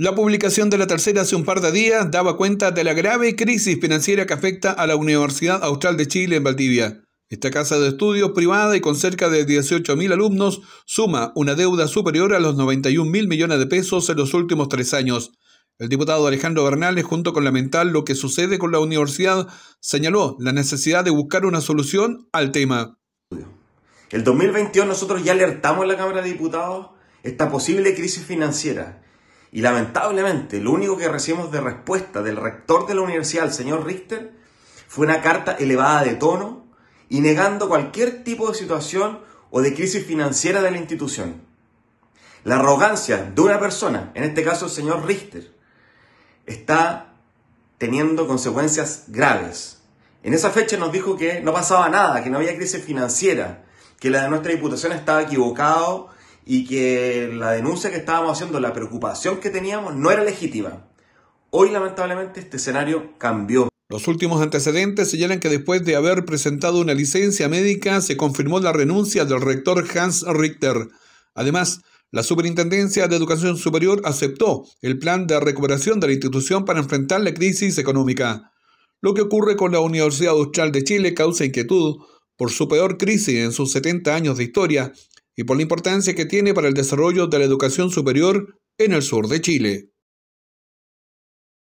La publicación de la tercera hace un par de días daba cuenta de la grave crisis financiera que afecta a la Universidad Austral de Chile en Valdivia. Esta casa de estudios privada y con cerca de 18.000 alumnos suma una deuda superior a los mil millones de pesos en los últimos tres años. El diputado Alejandro Bernales, junto con lamentar lo que sucede con la universidad, señaló la necesidad de buscar una solución al tema. El 2021 nosotros ya alertamos en la Cámara de Diputados esta posible crisis financiera y lamentablemente, lo único que recibimos de respuesta del rector de la universidad, el señor Richter, fue una carta elevada de tono y negando cualquier tipo de situación o de crisis financiera de la institución. La arrogancia de una persona, en este caso el señor Richter, está teniendo consecuencias graves. En esa fecha nos dijo que no pasaba nada, que no había crisis financiera, que la de nuestra diputación estaba equivocado y que la denuncia que estábamos haciendo, la preocupación que teníamos, no era legítima. Hoy lamentablemente este escenario cambió. Los últimos antecedentes señalan que después de haber presentado una licencia médica se confirmó la renuncia del rector Hans Richter. Además, la Superintendencia de Educación Superior aceptó el plan de recuperación de la institución para enfrentar la crisis económica. Lo que ocurre con la Universidad Austral de Chile causa inquietud por su peor crisis en sus 70 años de historia y por la importancia que tiene para el desarrollo de la educación superior en el sur de Chile.